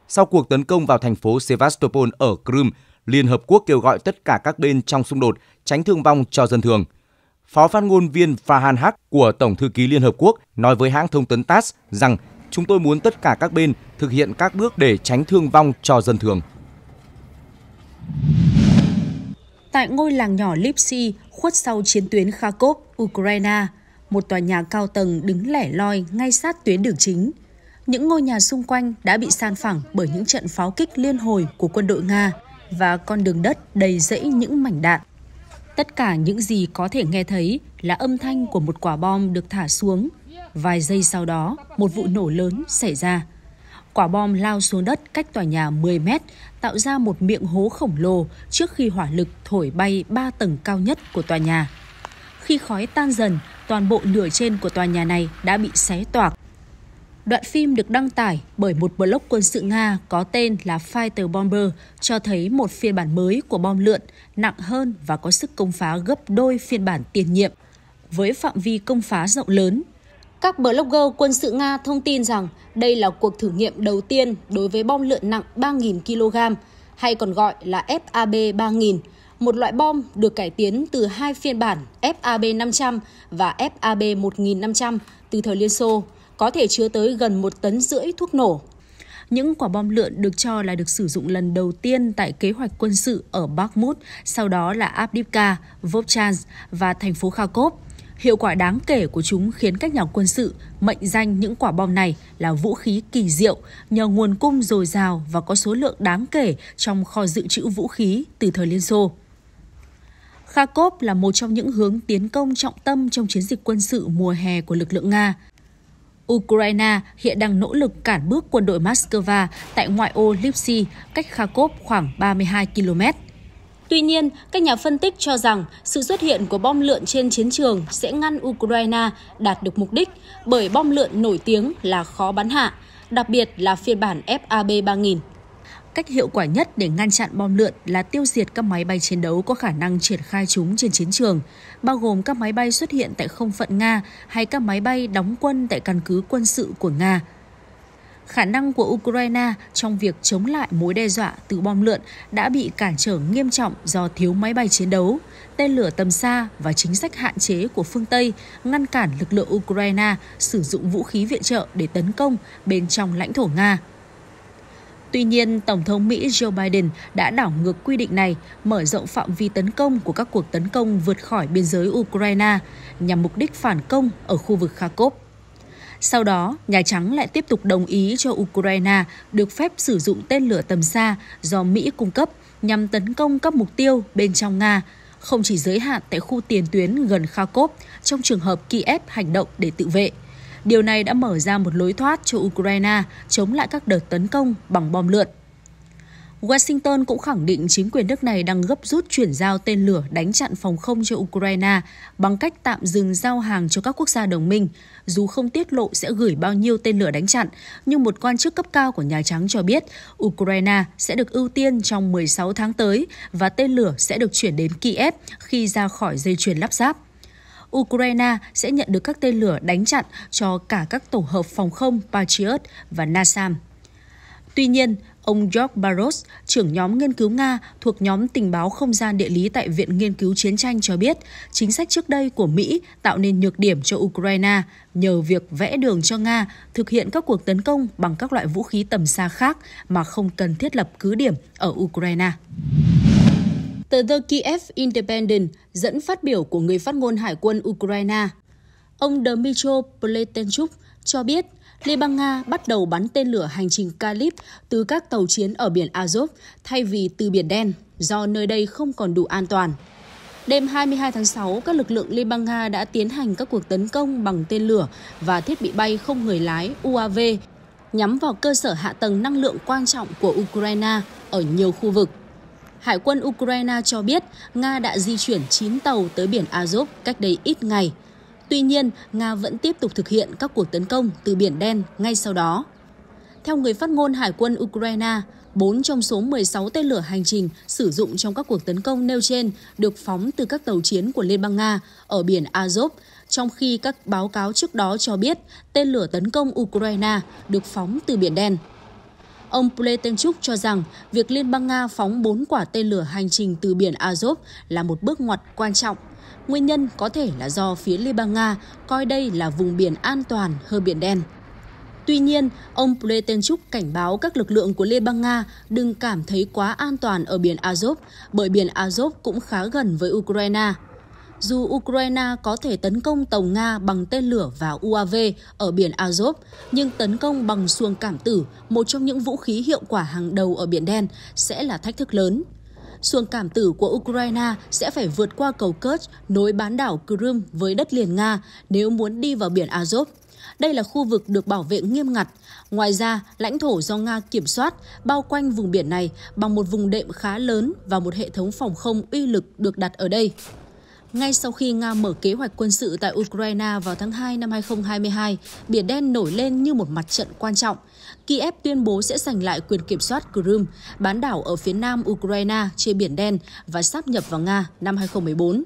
A: Sau cuộc tấn công vào thành phố Sevastopol ở Crimea, Liên Hợp Quốc kêu gọi tất cả các bên trong xung đột tránh thương vong cho dân thường. Phó phát ngôn viên Fahan Haq của Tổng thư ký Liên Hợp Quốc nói với hãng thông tấn TASS rằng chúng tôi muốn tất cả các bên thực hiện các bước để tránh thương vong cho dân thường.
B: Tại ngôi làng nhỏ Lipsy, khuất sau chiến tuyến Kharkov, Ukraine, một tòa nhà cao tầng đứng lẻ loi ngay sát tuyến đường chính. Những ngôi nhà xung quanh đã bị san phẳng bởi những trận pháo kích liên hồi của quân đội Nga và con đường đất đầy rẫy những mảnh đạn. Tất cả những gì có thể nghe thấy là âm thanh của một quả bom được thả xuống. Vài giây sau đó, một vụ nổ lớn xảy ra. Quả bom lao xuống đất cách tòa nhà 10 mét, tạo ra một miệng hố khổng lồ trước khi hỏa lực thổi bay 3 tầng cao nhất của tòa nhà. Khi khói tan dần, toàn bộ nửa trên của tòa nhà này đã bị xé toạc Đoạn phim được đăng tải bởi một blog quân sự Nga có tên là Fighter Bomber cho thấy một phiên bản mới của bom lượn nặng hơn và có sức công phá gấp đôi phiên bản tiền nhiệm. Với phạm vi công phá rộng lớn, các blogger quân sự Nga thông tin rằng đây là cuộc thử nghiệm đầu tiên đối với bom lượn nặng 3.000 kg, hay còn gọi là FAB 3000, một loại bom được cải tiến từ hai phiên bản FAB 500 và FAB 1500 từ thời Liên Xô có thể chứa tới gần một tấn rưỡi thuốc nổ. Những quả bom lượn được cho là được sử dụng lần đầu tiên tại kế hoạch quân sự ở Bakhmut, sau đó là Avdiivka, Vovchansk và thành phố Kharkov. Hiệu quả đáng kể của chúng khiến các nhà quân sự mệnh danh những quả bom này là vũ khí kỳ diệu nhờ nguồn cung dồi dào và có số lượng đáng kể trong kho dự trữ vũ khí từ thời Liên Xô. Kharkov là một trong những hướng tiến công trọng tâm trong chiến dịch quân sự mùa hè của lực lượng Nga. Ukraine hiện đang nỗ lực cản bước quân đội Moscow tại ngoại ô Lipsy, cách Kharkov khoảng 32 km. Tuy nhiên, các nhà phân tích cho rằng sự xuất hiện của bom lượn trên chiến trường sẽ ngăn Ukraine đạt được mục đích bởi bom lượn nổi tiếng là khó bắn hạ, đặc biệt là phiên bản FAB 3000. Cách hiệu quả nhất để ngăn chặn bom lượn là tiêu diệt các máy bay chiến đấu có khả năng triển khai chúng trên chiến trường, bao gồm các máy bay xuất hiện tại không phận Nga hay các máy bay đóng quân tại căn cứ quân sự của Nga. Khả năng của Ukraine trong việc chống lại mối đe dọa từ bom lượn đã bị cản trở nghiêm trọng do thiếu máy bay chiến đấu, tên lửa tầm xa và chính sách hạn chế của phương Tây ngăn cản lực lượng Ukraine sử dụng vũ khí viện trợ để tấn công bên trong lãnh thổ Nga. Tuy nhiên, Tổng thống Mỹ Joe Biden đã đảo ngược quy định này, mở rộng phạm vi tấn công của các cuộc tấn công vượt khỏi biên giới Ukraine nhằm mục đích phản công ở khu vực Kharkov. Sau đó, Nhà Trắng lại tiếp tục đồng ý cho Ukraine được phép sử dụng tên lửa tầm xa do Mỹ cung cấp nhằm tấn công các mục tiêu bên trong Nga, không chỉ giới hạn tại khu tiền tuyến gần Kharkov trong trường hợp Kiev hành động để tự vệ – Điều này đã mở ra một lối thoát cho Ukraine chống lại các đợt tấn công bằng bom lượn. Washington cũng khẳng định chính quyền nước này đang gấp rút chuyển giao tên lửa đánh chặn phòng không cho Ukraine bằng cách tạm dừng giao hàng cho các quốc gia đồng minh, dù không tiết lộ sẽ gửi bao nhiêu tên lửa đánh chặn, nhưng một quan chức cấp cao của Nhà Trắng cho biết Ukraine sẽ được ưu tiên trong 16 tháng tới và tên lửa sẽ được chuyển đến Kiev khi ra khỏi dây chuyền lắp ráp. Ukraine sẽ nhận được các tên lửa đánh chặn cho cả các tổ hợp phòng không Patriot và NASAM. Tuy nhiên, ông George Barros, trưởng nhóm nghiên cứu Nga thuộc nhóm tình báo không gian địa lý tại Viện Nghiên cứu Chiến tranh cho biết, chính sách trước đây của Mỹ tạo nên nhược điểm cho Ukraine nhờ việc vẽ đường cho Nga thực hiện các cuộc tấn công bằng các loại vũ khí tầm xa khác mà không cần thiết lập cứ điểm ở Ukraine. Tờ The Kiev Independent dẫn phát biểu của người phát ngôn Hải quân Ukraine. Ông Dmytro Pletenchuk cho biết Liên bang Nga bắt đầu bắn tên lửa hành trình Kalib từ các tàu chiến ở biển Azov thay vì từ biển đen do nơi đây không còn đủ an toàn. Đêm 22 tháng 6, các lực lượng Liên bang Nga đã tiến hành các cuộc tấn công bằng tên lửa và thiết bị bay không người lái UAV nhắm vào cơ sở hạ tầng năng lượng quan trọng của Ukraine ở nhiều khu vực. Hải quân Ukraine cho biết Nga đã di chuyển 9 tàu tới biển Azov cách đây ít ngày. Tuy nhiên, Nga vẫn tiếp tục thực hiện các cuộc tấn công từ Biển Đen ngay sau đó. Theo người phát ngôn Hải quân Ukraine, 4 trong số 16 tên lửa hành trình sử dụng trong các cuộc tấn công nêu trên được phóng từ các tàu chiến của Liên bang Nga ở biển Azov, trong khi các báo cáo trước đó cho biết tên lửa tấn công Ukraine được phóng từ Biển Đen. Ông Pletenchuk cho rằng việc Liên bang Nga phóng 4 quả tên lửa hành trình từ biển Azov là một bước ngoặt quan trọng. Nguyên nhân có thể là do phía Liên bang Nga coi đây là vùng biển an toàn hơn Biển Đen. Tuy nhiên, ông Pletenchuk cảnh báo các lực lượng của Liên bang Nga đừng cảm thấy quá an toàn ở biển Azov, bởi biển Azov cũng khá gần với Ukraine dù Ukraine có thể tấn công tàu Nga bằng tên lửa và UAV ở biển Azov, nhưng tấn công bằng xuồng cảm tử, một trong những vũ khí hiệu quả hàng đầu ở Biển Đen, sẽ là thách thức lớn. Xuồng cảm tử của Ukraine sẽ phải vượt qua cầu Kerch nối bán đảo Crimea với đất liền Nga nếu muốn đi vào biển Azov. Đây là khu vực được bảo vệ nghiêm ngặt. Ngoài ra, lãnh thổ do Nga kiểm soát bao quanh vùng biển này bằng một vùng đệm khá lớn và một hệ thống phòng không uy lực được đặt ở đây. Ngay sau khi Nga mở kế hoạch quân sự tại Ukraine vào tháng 2 năm 2022, Biển Đen nổi lên như một mặt trận quan trọng. Kiev tuyên bố sẽ giành lại quyền kiểm soát Crimea, bán đảo ở phía nam Ukraine trên Biển Đen và sáp nhập vào Nga năm 2014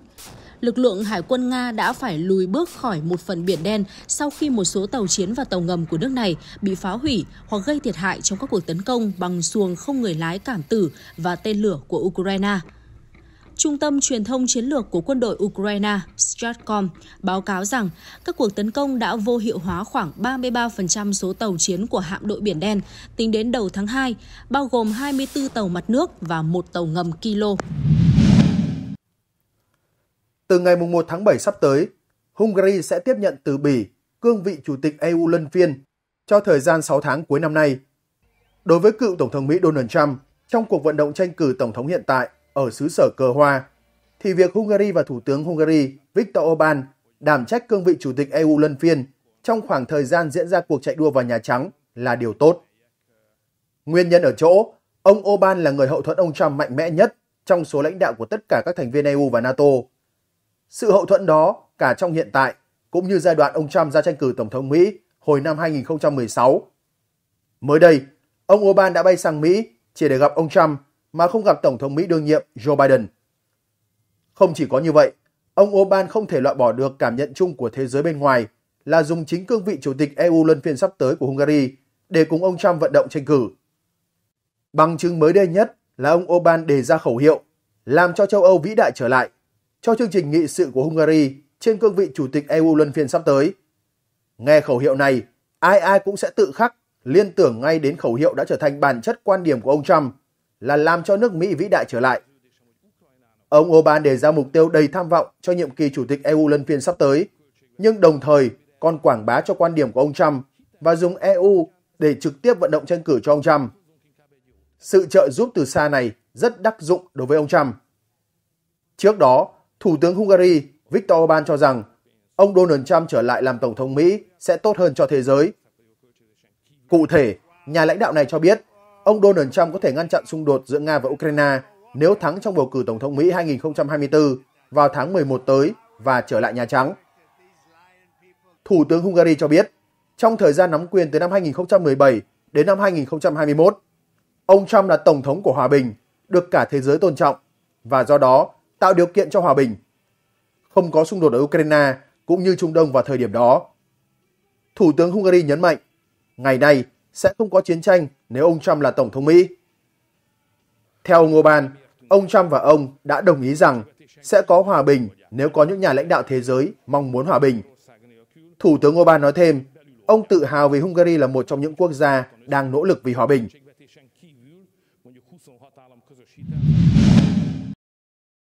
B: lực lượng hải quân Nga đã phải lùi bước khỏi một phần biển đen sau khi một số tàu chiến và tàu ngầm của nước này bị phá hủy hoặc gây thiệt hại trong các cuộc tấn công bằng xuồng không người lái cảm tử và tên lửa của Ukraine. Trung tâm Truyền thông Chiến lược của quân đội Ukraine Stratcom báo cáo rằng các cuộc tấn công đã vô hiệu hóa khoảng 33% số tàu chiến của hạm đội Biển Đen tính đến đầu tháng 2, bao gồm 24 tàu mặt nước và một tàu ngầm Kilo.
C: Từ ngày 1 tháng 7 sắp tới, Hungary sẽ tiếp nhận từ Bỉ cương vị Chủ tịch EU lân phiên cho thời gian 6 tháng cuối năm nay. Đối với cựu Tổng thống Mỹ Donald Trump, trong cuộc vận động tranh cử Tổng thống hiện tại, ở xứ sở cờ hoa, thì việc Hungary và Thủ tướng Hungary Viktor Orbán đảm trách cương vị Chủ tịch EU lân phiên trong khoảng thời gian diễn ra cuộc chạy đua vào Nhà Trắng là điều tốt. Nguyên nhân ở chỗ, ông Orbán là người hậu thuẫn ông Trump mạnh mẽ nhất trong số lãnh đạo của tất cả các thành viên EU và NATO. Sự hậu thuẫn đó cả trong hiện tại cũng như giai đoạn ông Trump ra tranh cử Tổng thống Mỹ hồi năm 2016. Mới đây, ông Orbán đã bay sang Mỹ chỉ để gặp ông Trump mà không gặp Tổng thống Mỹ đương nhiệm Joe Biden. Không chỉ có như vậy, ông Orbán không thể loại bỏ được cảm nhận chung của thế giới bên ngoài là dùng chính cương vị chủ tịch EU luân phiên sắp tới của Hungary để cùng ông Trump vận động tranh cử. Bằng chứng mới đây nhất là ông Orbán đề ra khẩu hiệu làm cho châu Âu vĩ đại trở lại cho chương trình nghị sự của Hungary trên cương vị chủ tịch EU luân phiên sắp tới. Nghe khẩu hiệu này, ai ai cũng sẽ tự khắc liên tưởng ngay đến khẩu hiệu đã trở thành bản chất quan điểm của ông Trump là làm cho nước Mỹ vĩ đại trở lại. Ông Oban đề ra mục tiêu đầy tham vọng cho nhiệm kỳ chủ tịch EU lân phiên sắp tới, nhưng đồng thời còn quảng bá cho quan điểm của ông Trump và dùng EU để trực tiếp vận động tranh cử cho ông Trump. Sự trợ giúp từ xa này rất đắc dụng đối với ông Trump. Trước đó, Thủ tướng Hungary Viktor Orbán cho rằng ông Donald Trump trở lại làm Tổng thống Mỹ sẽ tốt hơn cho thế giới. Cụ thể, nhà lãnh đạo này cho biết ông Donald Trump có thể ngăn chặn xung đột giữa Nga và Ukraine nếu thắng trong bầu cử Tổng thống Mỹ 2024 vào tháng 11 tới và trở lại Nhà Trắng. Thủ tướng Hungary cho biết, trong thời gian nắm quyền từ năm 2017 đến năm 2021, ông Trump là Tổng thống của hòa bình, được cả thế giới tôn trọng và do đó tạo điều kiện cho hòa bình. Không có xung đột ở Ukraine cũng như Trung Đông vào thời điểm đó. Thủ tướng Hungary nhấn mạnh, ngày nay sẽ không có chiến tranh nếu ông Trump là Tổng thống Mỹ. Theo ông Ban, ông Trump và ông đã đồng ý rằng sẽ có hòa bình nếu có những nhà lãnh đạo thế giới mong muốn hòa bình. Thủ tướng Orbán nói thêm, ông tự hào vì Hungary là một trong những quốc gia đang nỗ lực vì hòa bình.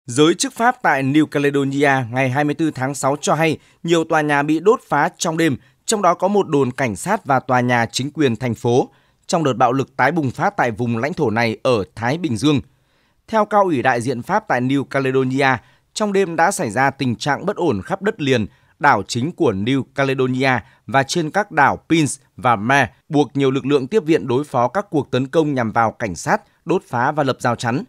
A: Giới chức Pháp tại New Caledonia ngày 24 tháng 6 cho hay nhiều tòa nhà bị đốt phá trong đêm trong đó có một đồn cảnh sát và tòa nhà chính quyền thành phố trong đợt bạo lực tái bùng phát tại vùng lãnh thổ này ở Thái Bình Dương. Theo cao ủy đại diện Pháp tại New Caledonia, trong đêm đã xảy ra tình trạng bất ổn khắp đất liền, đảo chính của New Caledonia và trên các đảo Pins và Me buộc nhiều lực lượng tiếp viện đối phó các cuộc tấn công nhằm vào cảnh sát, đốt phá và lập rào chắn.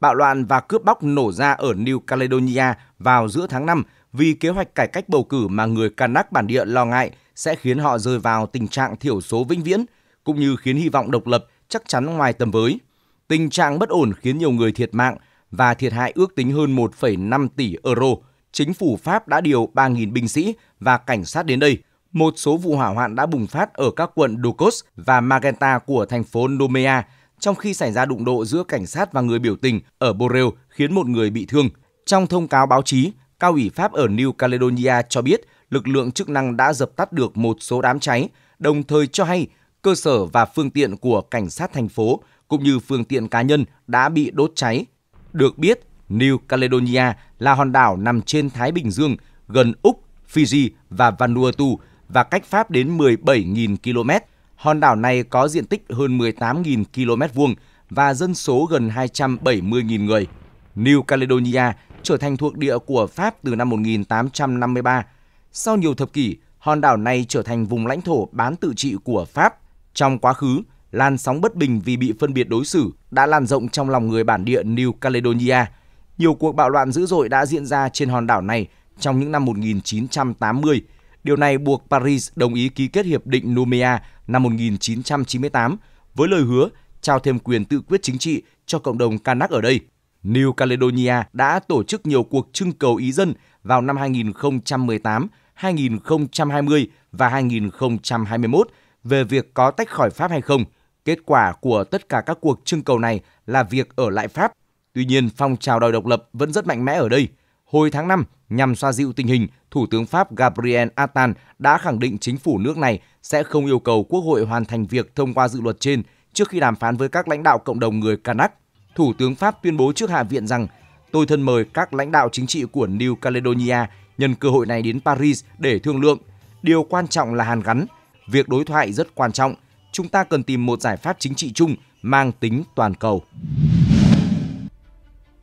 A: Bạo loạn và cướp bóc nổ ra ở New Caledonia vào giữa tháng 5 vì kế hoạch cải cách bầu cử mà người Kanak bản địa lo ngại sẽ khiến họ rơi vào tình trạng thiểu số vĩnh viễn, cũng như khiến hy vọng độc lập chắc chắn ngoài tầm với. Tình trạng bất ổn khiến nhiều người thiệt mạng và thiệt hại ước tính hơn 1,5 tỷ euro. Chính phủ Pháp đã điều 3.000 binh sĩ và cảnh sát đến đây. Một số vụ hỏa hoạn đã bùng phát ở các quận Ducos và Magenta của thành phố Nomea, trong khi xảy ra đụng độ giữa cảnh sát và người biểu tình ở Borrell khiến một người bị thương. Trong thông cáo báo chí, cao ủy Pháp ở New Caledonia cho biết lực lượng chức năng đã dập tắt được một số đám cháy, đồng thời cho hay cơ sở và phương tiện của cảnh sát thành phố cũng như phương tiện cá nhân đã bị đốt cháy. Được biết, New Caledonia là hòn đảo nằm trên Thái Bình Dương, gần Úc, Fiji và Vanuatu và cách Pháp đến 17.000 km. Hòn đảo này có diện tích hơn 18.000 km vuông và dân số gần 270.000 người. New Caledonia trở thành thuộc địa của Pháp từ năm 1853 sau nhiều thập kỷ, hòn đảo này trở thành vùng lãnh thổ bán tự trị của Pháp. Trong quá khứ, làn sóng bất bình vì bị phân biệt đối xử đã lan rộng trong lòng người bản địa New Caledonia. Nhiều cuộc bạo loạn dữ dội đã diễn ra trên hòn đảo này trong những năm 1980. Điều này buộc Paris đồng ý ký kết hiệp định Numea năm 1998 với lời hứa trao thêm quyền tự quyết chính trị cho cộng đồng Canac ở đây. New Caledonia đã tổ chức nhiều cuộc trưng cầu ý dân vào năm 2018 2020 và 2021 về việc có tách khỏi Pháp hay không. Kết quả của tất cả các cuộc trưng cầu này là việc ở lại Pháp. Tuy nhiên, phong trào đòi độc lập vẫn rất mạnh mẽ ở đây. Hồi tháng 5, nhằm xoa dịu tình hình, Thủ tướng Pháp Gabriel Attal đã khẳng định chính phủ nước này sẽ không yêu cầu Quốc hội hoàn thành việc thông qua dự luật trên trước khi đàm phán với các lãnh đạo cộng đồng người Kanak. Thủ tướng Pháp tuyên bố trước Hạ viện rằng tôi thân mời các lãnh đạo chính trị của New Caledonia nhân cơ hội này đến Paris để thương lượng. Điều quan trọng là hàn gắn, việc đối thoại rất quan trọng, chúng ta cần tìm một giải pháp chính trị chung mang tính toàn cầu.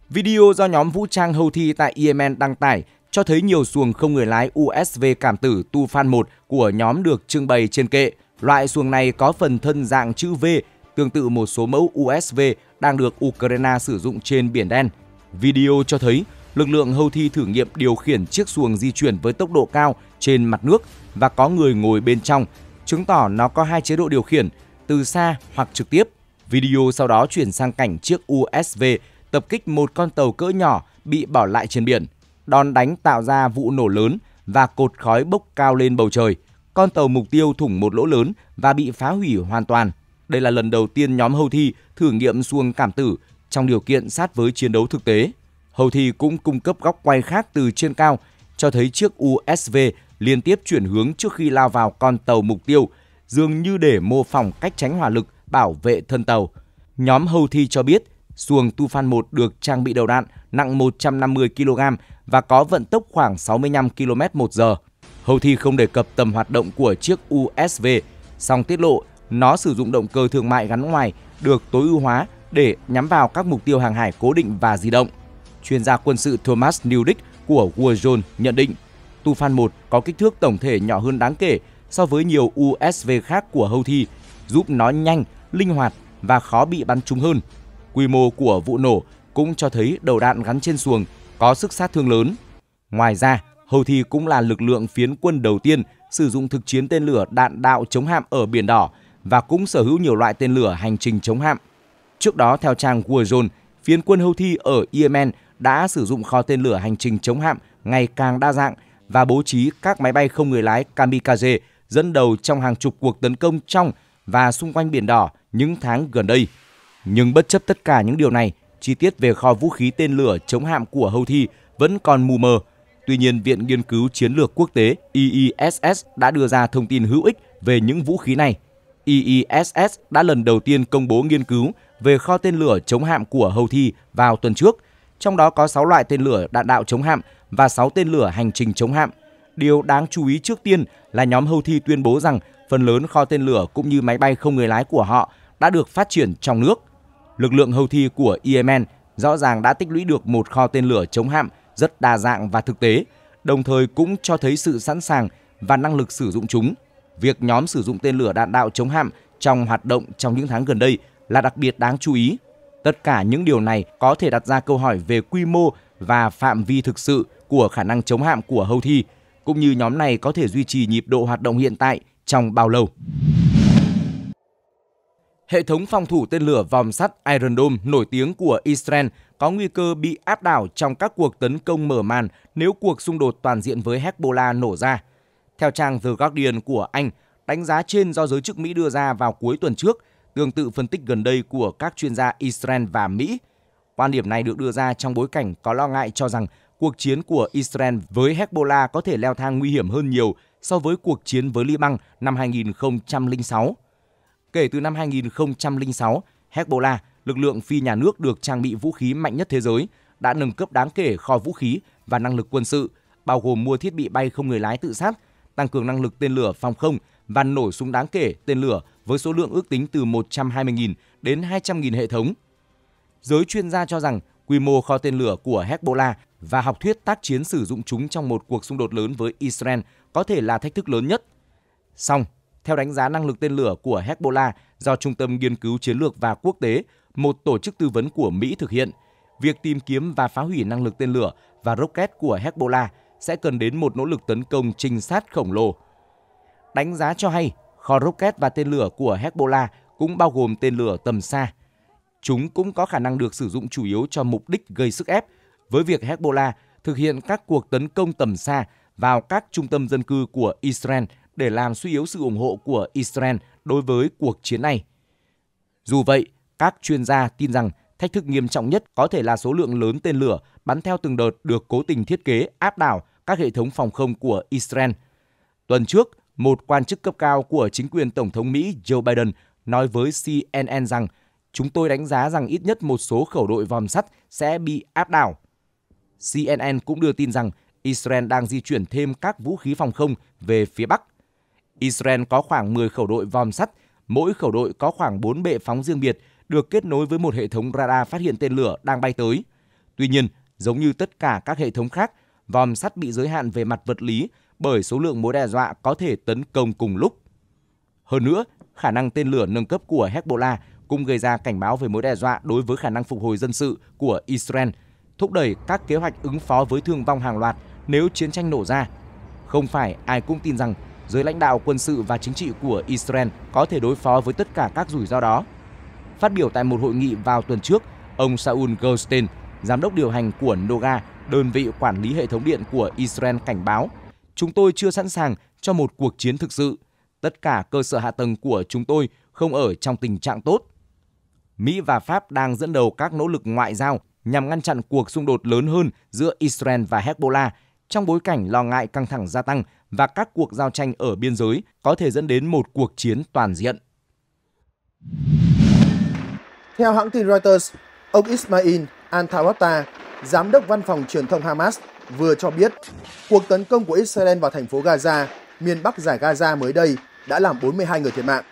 A: Video do nhóm vũ trang Houthi tại Yemen đăng tải cho thấy nhiều xuồng không người lái USV cảm tử Tufan 1 của nhóm được trưng bày trên kệ. Loại xuồng này có phần thân dạng chữ V, tương tự một số mẫu USV đang được Ukraine sử dụng trên Biển Đen. Video cho thấy lực lượng houthi thi thử nghiệm điều khiển chiếc xuồng di chuyển với tốc độ cao trên mặt nước và có người ngồi bên trong, chứng tỏ nó có hai chế độ điều khiển, từ xa hoặc trực tiếp. Video sau đó chuyển sang cảnh chiếc USV tập kích một con tàu cỡ nhỏ bị bỏ lại trên biển. Đòn đánh tạo ra vụ nổ lớn và cột khói bốc cao lên bầu trời. Con tàu mục tiêu thủng một lỗ lớn và bị phá hủy hoàn toàn. Đây là lần đầu tiên nhóm houthi thử nghiệm xuồng cảm tử trong điều kiện sát với chiến đấu thực tế. Hầu thi cũng cung cấp góc quay khác từ trên cao, cho thấy chiếc USV liên tiếp chuyển hướng trước khi lao vào con tàu mục tiêu, dường như để mô phỏng cách tránh hỏa lực bảo vệ thân tàu. Nhóm hầu thi cho biết, xuồng Tufan 1 được trang bị đầu đạn nặng 150 kg và có vận tốc khoảng 65 km một giờ. Hầu thi không đề cập tầm hoạt động của chiếc USV, song tiết lộ nó sử dụng động cơ thương mại gắn ngoài được tối ưu hóa để nhắm vào các mục tiêu hàng hải cố định và di động chuyên gia quân sự Thomas Newdick của Warzone nhận định, Tufan 1 có kích thước tổng thể nhỏ hơn đáng kể so với nhiều USV khác của Houthi, giúp nó nhanh, linh hoạt và khó bị bắn trúng hơn. Quy mô của vụ nổ cũng cho thấy đầu đạn gắn trên xuồng có sức sát thương lớn. Ngoài ra, Houthi cũng là lực lượng phiến quân đầu tiên sử dụng thực chiến tên lửa đạn đạo chống hạm ở Biển Đỏ và cũng sở hữu nhiều loại tên lửa hành trình chống hạm. Trước đó, theo trang Warzone, phiến quân Houthi ở Yemen đã sử dụng kho tên lửa hành trình chống hạm ngày càng đa dạng và bố trí các máy bay không người lái kamikaze dẫn đầu trong hàng chục cuộc tấn công trong và xung quanh Biển Đỏ những tháng gần đây. Nhưng bất chấp tất cả những điều này, chi tiết về kho vũ khí tên lửa chống hạm của Thi vẫn còn mù mờ. Tuy nhiên, Viện Nghiên cứu Chiến lược Quốc tế IISS e e đã đưa ra thông tin hữu ích về những vũ khí này. IISS e đã lần đầu tiên công bố nghiên cứu về kho tên lửa chống hạm của Thi vào tuần trước – trong đó có 6 loại tên lửa đạn đạo chống hạm và 6 tên lửa hành trình chống hạm. Điều đáng chú ý trước tiên là nhóm Houthi tuyên bố rằng phần lớn kho tên lửa cũng như máy bay không người lái của họ đã được phát triển trong nước. Lực lượng Houthi của Yemen rõ ràng đã tích lũy được một kho tên lửa chống hạm rất đa dạng và thực tế, đồng thời cũng cho thấy sự sẵn sàng và năng lực sử dụng chúng. Việc nhóm sử dụng tên lửa đạn đạo chống hạm trong hoạt động trong những tháng gần đây là đặc biệt đáng chú ý Tất cả những điều này có thể đặt ra câu hỏi về quy mô và phạm vi thực sự của khả năng chống hạm của Houthi, cũng như nhóm này có thể duy trì nhịp độ hoạt động hiện tại trong bao lâu. Hệ thống phòng thủ tên lửa vòng sắt Iron Dome nổi tiếng của Israel có nguy cơ bị áp đảo trong các cuộc tấn công mở màn nếu cuộc xung đột toàn diện với Hezbollah nổ ra. Theo trang The Guardian của Anh, đánh giá trên do giới chức Mỹ đưa ra vào cuối tuần trước tương tự phân tích gần đây của các chuyên gia Israel và Mỹ. Quan điểm này được đưa ra trong bối cảnh có lo ngại cho rằng cuộc chiến của Israel với Hezbollah có thể leo thang nguy hiểm hơn nhiều so với cuộc chiến với Liban năm 2006. Kể từ năm 2006, Hezbollah, lực lượng phi nhà nước được trang bị vũ khí mạnh nhất thế giới, đã nâng cấp đáng kể kho vũ khí và năng lực quân sự, bao gồm mua thiết bị bay không người lái tự sát, tăng cường năng lực tên lửa phòng không và nổ súng đáng kể tên lửa với số lượng ước tính từ 120.000 đến 200.000 hệ thống. Giới chuyên gia cho rằng quy mô kho tên lửa của Hezbollah và học thuyết tác chiến sử dụng chúng trong một cuộc xung đột lớn với Israel có thể là thách thức lớn nhất. Song, theo đánh giá năng lực tên lửa của Hezbollah do Trung tâm Nghiên cứu Chiến lược và Quốc tế, một tổ chức tư vấn của Mỹ thực hiện, việc tìm kiếm và phá hủy năng lực tên lửa và rocket của Hezbollah sẽ cần đến một nỗ lực tấn công trinh sát khổng lồ. Đánh giá cho hay, kho rocket và tên lửa của Hezbollah cũng bao gồm tên lửa tầm xa. Chúng cũng có khả năng được sử dụng chủ yếu cho mục đích gây sức ép với việc Hezbollah thực hiện các cuộc tấn công tầm xa vào các trung tâm dân cư của Israel để làm suy yếu sự ủng hộ của Israel đối với cuộc chiến này. Dù vậy, các chuyên gia tin rằng thách thức nghiêm trọng nhất có thể là số lượng lớn tên lửa bắn theo từng đợt được cố tình thiết kế áp đảo các hệ thống phòng không của Israel. Tuần trước, một quan chức cấp cao của chính quyền Tổng thống Mỹ Joe Biden nói với CNN rằng chúng tôi đánh giá rằng ít nhất một số khẩu đội vòm sắt sẽ bị áp đảo. CNN cũng đưa tin rằng Israel đang di chuyển thêm các vũ khí phòng không về phía Bắc. Israel có khoảng 10 khẩu đội vòm sắt, mỗi khẩu đội có khoảng 4 bệ phóng riêng biệt được kết nối với một hệ thống radar phát hiện tên lửa đang bay tới. Tuy nhiên, giống như tất cả các hệ thống khác, vòm sắt bị giới hạn về mặt vật lý bởi số lượng mối đe dọa có thể tấn công cùng lúc. Hơn nữa, khả năng tên lửa nâng cấp của Hezbollah cũng gây ra cảnh báo về mối đe dọa đối với khả năng phục hồi dân sự của Israel, thúc đẩy các kế hoạch ứng phó với thương vong hàng loạt nếu chiến tranh nổ ra. Không phải ai cũng tin rằng giới lãnh đạo quân sự và chính trị của Israel có thể đối phó với tất cả các rủi ro đó. Phát biểu tại một hội nghị vào tuần trước, ông Saul Goldstein, giám đốc điều hành của Noga, đơn vị quản lý hệ thống điện của Israel cảnh báo chúng tôi chưa sẵn sàng cho một cuộc chiến thực sự. Tất cả cơ sở hạ tầng của chúng tôi không ở trong tình trạng tốt. Mỹ và Pháp đang dẫn đầu các nỗ lực ngoại giao nhằm ngăn chặn cuộc xung đột lớn hơn giữa Israel và Hezbollah trong bối cảnh lo ngại căng thẳng gia tăng và các cuộc giao tranh ở biên giới có thể dẫn đến một cuộc chiến toàn diện.
C: Theo hãng tin Reuters, ông Ismail al Giám đốc văn phòng truyền thông Hamas, vừa cho biết cuộc tấn công của Israel vào thành phố Gaza, miền Bắc giải Gaza mới đây đã làm 42 người thiệt mạng.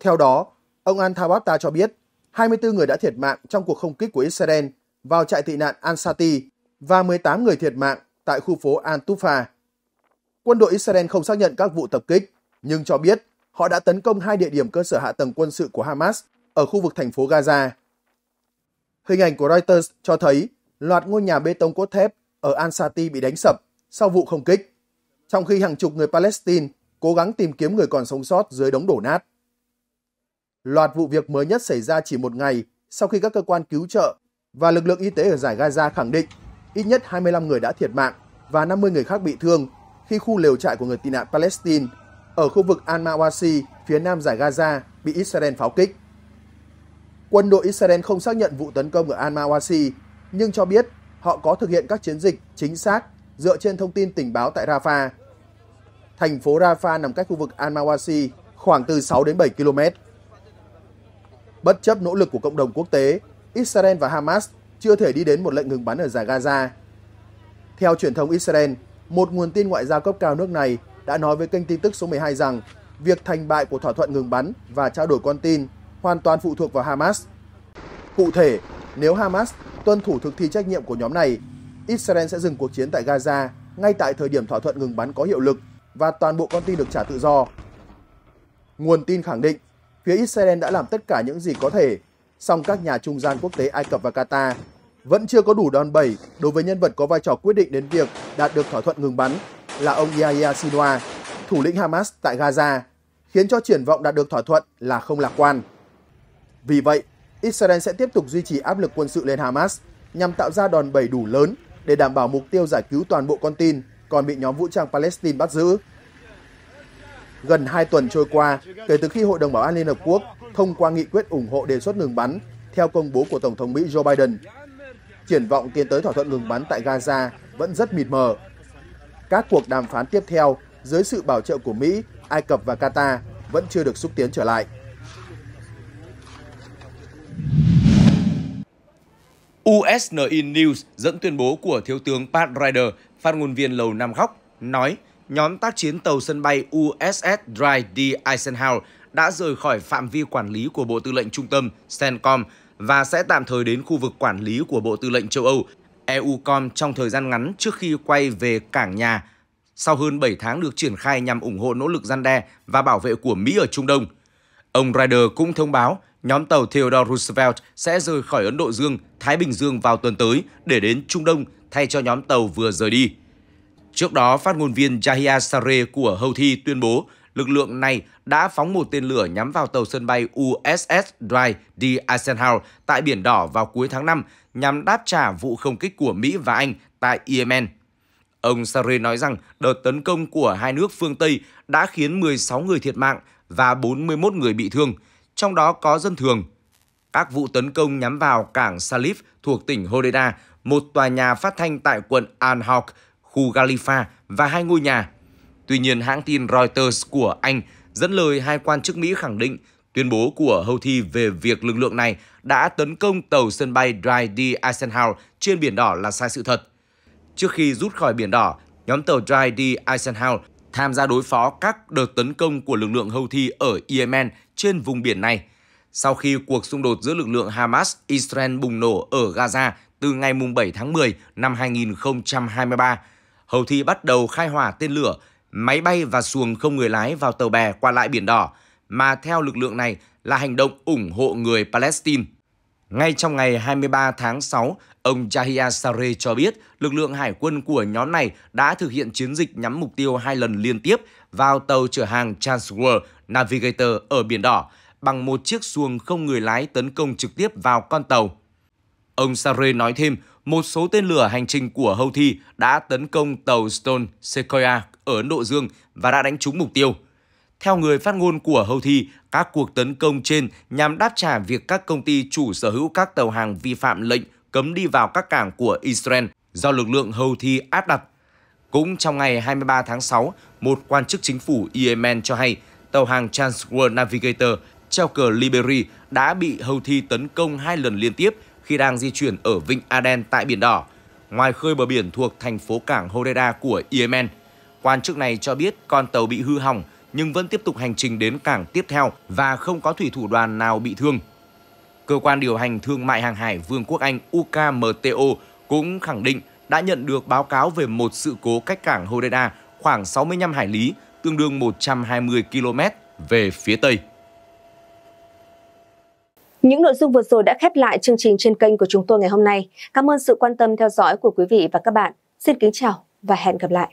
C: Theo đó, ông al cho biết 24 người đã thiệt mạng trong cuộc không kích của Israel vào trại tị nạn Ansati và 18 người thiệt mạng tại khu phố Antufa. Quân đội Israel không xác nhận các vụ tập kích, nhưng cho biết họ đã tấn công hai địa điểm cơ sở hạ tầng quân sự của Hamas ở khu vực thành phố Gaza. Hình ảnh của Reuters cho thấy loạt ngôi nhà bê tông cốt thép ở Ansati bị đánh sập sau vụ không kích, trong khi hàng chục người Palestine cố gắng tìm kiếm người còn sống sót dưới đống đổ nát. Loạt vụ việc mới nhất xảy ra chỉ một ngày sau khi các cơ quan cứu trợ và lực lượng y tế ở giải Gaza khẳng định ít nhất 25 người đã thiệt mạng và 50 người khác bị thương khi khu lều trại của người tị nạn Palestine ở khu vực Al-Mawasi phía nam giải Gaza bị Israel pháo kích. Quân đội Israel không xác nhận vụ tấn công ở Al-Mawasi nhưng cho biết họ có thực hiện các chiến dịch chính xác dựa trên thông tin tình báo tại Rafah. Thành phố Rafah nằm cách khu vực Al-Mawasi khoảng từ 6 đến 7 km. Bất chấp nỗ lực của cộng đồng quốc tế, Israel và Hamas chưa thể đi đến một lệnh ngừng bắn ở giải Gaza. Theo truyền thông Israel, một nguồn tin ngoại giao cấp cao nước này đã nói với kênh tin tức số 12 rằng việc thành bại của thỏa thuận ngừng bắn và trao đổi con tin hoàn toàn phụ thuộc vào Hamas. Cụ thể, nếu Hamas tuân thủ thực thi trách nhiệm của nhóm này, Israel sẽ dừng cuộc chiến tại Gaza ngay tại thời điểm thỏa thuận ngừng bắn có hiệu lực và toàn bộ con tin được trả tự do. Nguồn tin khẳng định, phía Israel đã làm tất cả những gì có thể, song các nhà trung gian quốc tế Ai Cập và Qatar vẫn chưa có đủ đòn bẩy đối với nhân vật có vai trò quyết định đến việc đạt được thỏa thuận ngừng bắn là ông Yahya Sinwa, thủ lĩnh Hamas tại Gaza, khiến cho triển vọng đạt được thỏa thuận là không lạc quan. Vì vậy, Israel sẽ tiếp tục duy trì áp lực quân sự lên Hamas nhằm tạo ra đòn bẩy đủ lớn để đảm bảo mục tiêu giải cứu toàn bộ con tin còn bị nhóm vũ trang Palestine bắt giữ. Gần 2 tuần trôi qua kể từ khi Hội đồng Bảo an Liên Hợp Quốc thông qua nghị quyết ủng hộ đề xuất ngừng bắn theo công bố của Tổng thống Mỹ Joe Biden. Triển vọng tiến tới thỏa thuận ngừng bắn tại Gaza vẫn rất mịt mờ. Các cuộc đàm phán tiếp theo dưới sự bảo trợ của Mỹ, Ai Cập và Qatar vẫn chưa được xúc tiến trở lại.
A: USNI News dẫn tuyên bố của Thiếu tướng Pat Ryder, phát ngôn viên Lầu Năm Góc, nói nhóm tác chiến tàu sân bay USS Dry D. Eisenhower đã rời khỏi phạm vi quản lý của Bộ Tư lệnh Trung tâm CENTCOM và sẽ tạm thời đến khu vực quản lý của Bộ Tư lệnh châu Âu EUCOM trong thời gian ngắn trước khi quay về cảng nhà sau hơn 7 tháng được triển khai nhằm ủng hộ nỗ lực gian đe và bảo vệ của Mỹ ở Trung Đông. Ông Ryder cũng thông báo nhóm tàu Theodore Roosevelt sẽ rời khỏi Ấn Độ Dương, Thái Bình Dương vào tuần tới để đến Trung Đông thay cho nhóm tàu vừa rời đi. Trước đó, phát ngôn viên Jahia Sare của Houthi tuyên bố lực lượng này đã phóng một tên lửa nhắm vào tàu sân bay USS Dwight D. Eisenhower tại Biển Đỏ vào cuối tháng 5 nhằm đáp trả vụ không kích của Mỹ và Anh tại Yemen. Ông Sare nói rằng đợt tấn công của hai nước phương Tây đã khiến 16 người thiệt mạng và 41 người bị thương – trong đó có dân thường. Các vụ tấn công nhắm vào cảng Salif thuộc tỉnh Hodeida, một tòa nhà phát thanh tại quận Anhok, khu Galifa và hai ngôi nhà. Tuy nhiên, hãng tin Reuters của Anh dẫn lời hai quan chức Mỹ khẳng định tuyên bố của Houthi về việc lực lượng này đã tấn công tàu sân bay Dry D. Eisenhower trên Biển Đỏ là sai sự thật. Trước khi rút khỏi Biển Đỏ, nhóm tàu Dry D. Eisenhower tham gia đối phó các đợt tấn công của lực lượng Houthi ở Yemen trên vùng biển này. Sau khi cuộc xung đột giữa lực lượng Hamas-Israel bùng nổ ở Gaza từ ngày 7 tháng 10 năm 2023, Houthi bắt đầu khai hỏa tên lửa, máy bay và xuồng không người lái vào tàu bè qua lại Biển Đỏ, mà theo lực lượng này là hành động ủng hộ người Palestine. Ngay trong ngày 23 tháng 6, Ông Jahia Sare cho biết lực lượng hải quân của nhóm này đã thực hiện chiến dịch nhắm mục tiêu hai lần liên tiếp vào tàu chở hàng Transworld Navigator ở Biển Đỏ bằng một chiếc xuồng không người lái tấn công trực tiếp vào con tàu. Ông Sare nói thêm, một số tên lửa hành trình của Houthi đã tấn công tàu Stone Sequoia ở Ấn Độ Dương và đã đánh trúng mục tiêu. Theo người phát ngôn của Houthi, các cuộc tấn công trên nhằm đáp trả việc các công ty chủ sở hữu các tàu hàng vi phạm lệnh cấm đi vào các cảng của Israel do lực lượng Houthi áp đặt. Cũng trong ngày 23 tháng 6, một quan chức chính phủ Yemen cho hay tàu hàng Transworld Navigator treo cờ Liberia đã bị Houthi tấn công hai lần liên tiếp khi đang di chuyển ở Vịnh Aden tại Biển Đỏ, ngoài khơi bờ biển thuộc thành phố cảng Hodeida của Yemen. Quan chức này cho biết con tàu bị hư hỏng nhưng vẫn tiếp tục hành trình đến cảng tiếp theo và không có thủy thủ đoàn nào bị thương. Cơ quan điều hành thương mại hàng hải Vương quốc Anh UKMTO cũng khẳng định đã nhận được báo cáo về một sự cố cách cảng Hodeida khoảng 65 hải lý, tương đương 120 km về phía Tây.
B: Những nội dung vừa rồi đã khép lại chương trình trên kênh của chúng tôi ngày hôm nay. Cảm ơn sự quan tâm theo dõi của quý vị và các bạn. Xin kính chào và hẹn gặp lại.